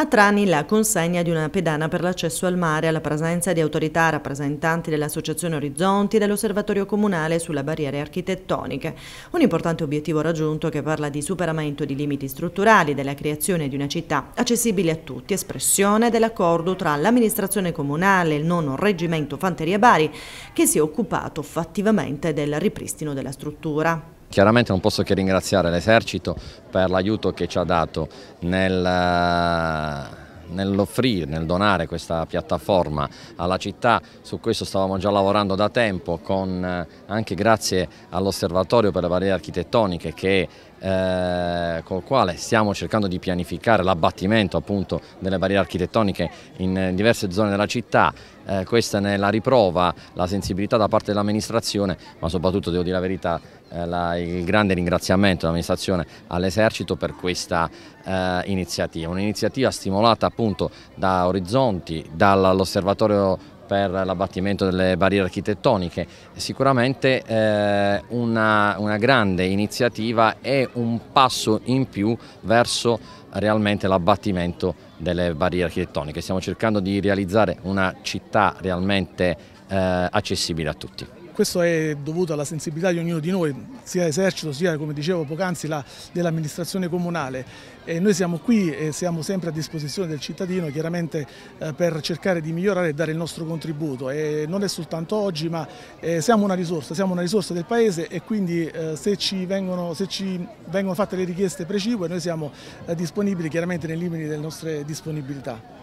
A Trani la consegna di una pedana per l'accesso al mare alla presenza di autorità rappresentanti dell'Associazione Orizzonti e dell'Osservatorio Comunale sulle barriere architettoniche. Un importante obiettivo raggiunto che parla di superamento di limiti strutturali, della creazione di una città accessibile a tutti, espressione dell'accordo tra l'amministrazione comunale e il nono reggimento Fanteria Bari che si è occupato fattivamente del ripristino della struttura. Chiaramente non posso che ringraziare l'esercito per l'aiuto che ci ha dato nel eh, nell'offrire, nel donare questa piattaforma alla città, su questo stavamo già lavorando da tempo, con, eh, anche grazie all'osservatorio per le barriere architettoniche che eh, col quale stiamo cercando di pianificare l'abbattimento appunto delle barriere architettoniche in eh, diverse zone della città. Eh, questa ne è la riprova, la sensibilità da parte dell'amministrazione, ma soprattutto devo dire la verità, eh, la, il grande ringraziamento dell'amministrazione all'esercito per questa eh, iniziativa. Un'iniziativa stimolata appunto da Orizzonti, dall'osservatorio per l'abbattimento delle barriere architettoniche. Sicuramente eh, una, una, grande iniziativa e un passo in più verso realmente l'abbattimento delle barriere architettoniche. Stiamo cercando di realizzare una città realmente eh, accessibile a tutti. Questo è dovuto alla sensibilità di ognuno di noi, sia esercito sia come dicevo poc'anzi dell'amministrazione comunale. E noi siamo qui e siamo sempre a disposizione del cittadino chiaramente eh, per cercare di migliorare e dare il nostro contributo. E non è soltanto oggi ma eh, siamo una risorsa, siamo una risorsa del Paese e quindi eh, se, ci vengono, se, ci vengono, fatte le richieste precipue noi siamo eh, disponibili chiaramente nei limiti delle nostre disponibilità.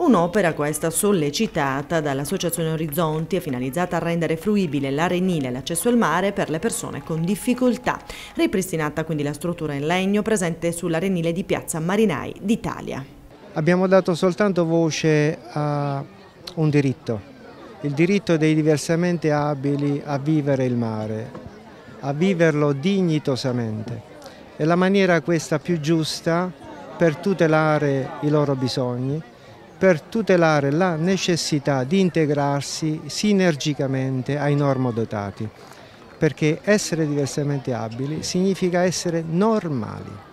Un'opera questa sollecitata dall'Associazione Orizzonti e finalizzata a rendere fruibile l'arenile e l'accesso al mare per le persone con difficoltà. Ripristinata quindi la struttura in legno presente sull'arenile di Piazza Marinai d'Italia. Abbiamo dato soltanto voce a un diritto, il diritto dei diversamente abili a vivere il mare, a viverlo dignitosamente. È la maniera questa più giusta per tutelare i loro bisogni per tutelare la necessità di integrarsi sinergicamente ai normodotati, perché essere diversamente abili significa essere normali.